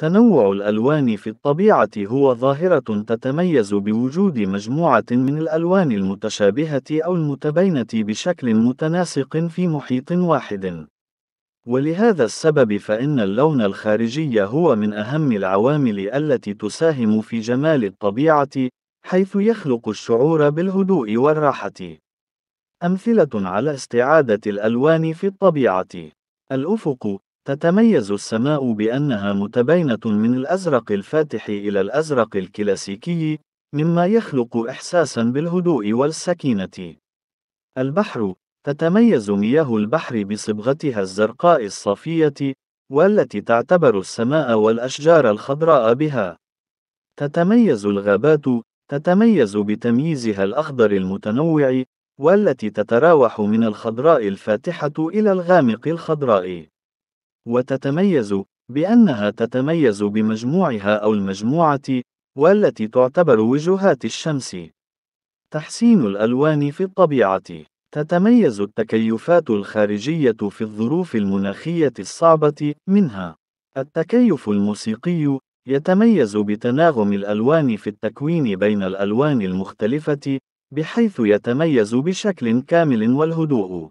تنوع الألوان في الطبيعة هو ظاهرة تتميز بوجود مجموعة من الألوان المتشابهة أو المتباينة بشكل متناسق في محيط واحد. ولهذا السبب فإن اللون الخارجي هو من أهم العوامل التي تساهم في جمال الطبيعة، حيث يخلق الشعور بالهدوء والراحة. أمثلة على استعادة الألوان في الطبيعة الأفق تتميز السماء بأنها متباينة من الأزرق الفاتح إلى الأزرق الكلاسيكي، مما يخلق إحساسًا بالهدوء والسكينة. البحر تتميز مياه البحر بصبغتها الزرقاء الصافية، والتي تعتبر السماء والأشجار الخضراء بها. تتميز الغابات تتميز بتمييزها الأخضر المتنوع، والتي تتراوح من الخضراء الفاتحة إلى الغامق الخضراء. وتتميز بأنها تتميز بمجموعها أو المجموعة والتي تعتبر وجهات الشمس. تحسين الألوان في الطبيعة تتميز التكيفات الخارجية في الظروف المناخية الصعبة منها التكيف الموسيقي يتميز بتناغم الألوان في التكوين بين الألوان المختلفة بحيث يتميز بشكل كامل والهدوء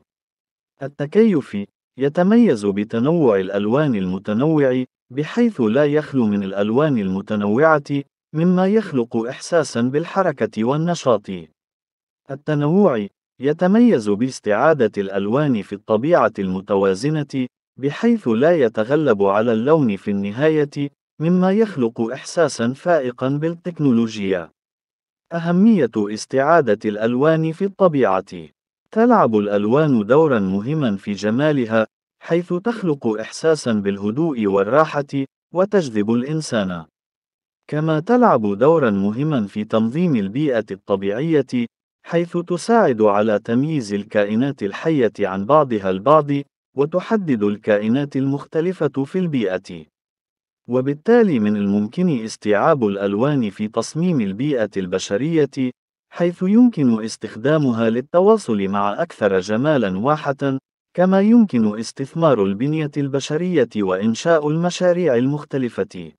التكيف يتميز بتنوع الألوان المتنوع بحيث لا يخلو من الألوان المتنوعة مما يخلق إحساسا بالحركة والنشاط. التنوع يتميز باستعادة الألوان في الطبيعة المتوازنة بحيث لا يتغلب على اللون في النهاية مما يخلق إحساسا فائقا بالتكنولوجيا. أهمية استعادة الألوان في الطبيعة تلعب الألوان دورا مهما في جمالها حيث تخلق إحساسا بالهدوء والراحة وتجذب الإنسان كما تلعب دورا مهما في تنظيم البيئة الطبيعية حيث تساعد على تمييز الكائنات الحية عن بعضها البعض وتحدد الكائنات المختلفة في البيئة وبالتالي من الممكن استيعاب الألوان في تصميم البيئة البشرية حيث يمكن استخدامها للتواصل مع أكثر جمالا واحة، كما يمكن استثمار البنية البشرية وإنشاء المشاريع المختلفة.